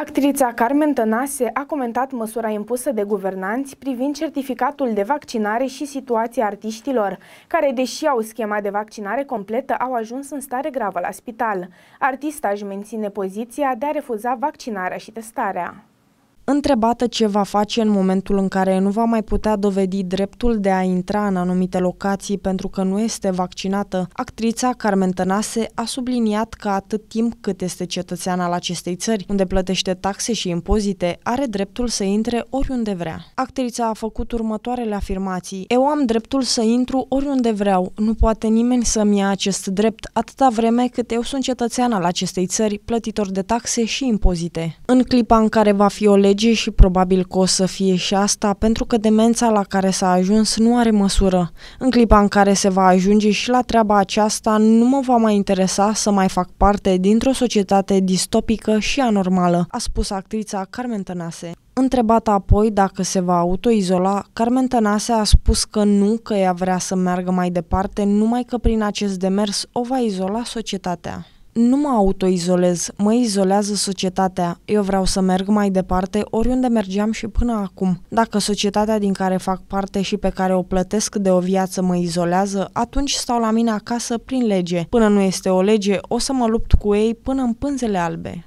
Actrița Carmen Tănase a comentat măsura impusă de guvernanți privind certificatul de vaccinare și situația artiștilor, care, deși au schema de vaccinare completă, au ajuns în stare gravă la spital. Artista își menține poziția de a refuza vaccinarea și testarea. Întrebată ce va face în momentul în care nu va mai putea dovedi dreptul de a intra în anumite locații pentru că nu este vaccinată, actrița Carmen Tănase a subliniat că atât timp cât este cetățean al acestei țări, unde plătește taxe și impozite, are dreptul să intre oriunde vrea. Actrița a făcut următoarele afirmații. Eu am dreptul să intru oriunde vreau, nu poate nimeni să-mi ia acest drept atâta vreme cât eu sunt cetățean al acestei țări, plătitor de taxe și impozite. În clipa în care va fi o lege lege și probabil că o să fie și asta pentru că demența la care s-a ajuns nu are măsură. În clipa în care se va ajunge și la treaba aceasta, nu mă va mai interesa să mai fac parte dintr-o societate distopică și anormală, a spus actrița Carmen Tănase. Întrebată apoi dacă se va autoizola, Carmen Tănase a spus că nu, că ea vrea să meargă mai departe, numai că prin acest demers o va izola societatea nu mă autoizolez, mă izolează societatea. Eu vreau să merg mai departe oriunde mergeam și până acum. Dacă societatea din care fac parte și pe care o plătesc de o viață mă izolează, atunci stau la mine acasă prin lege. Până nu este o lege, o să mă lupt cu ei până în pânzele albe.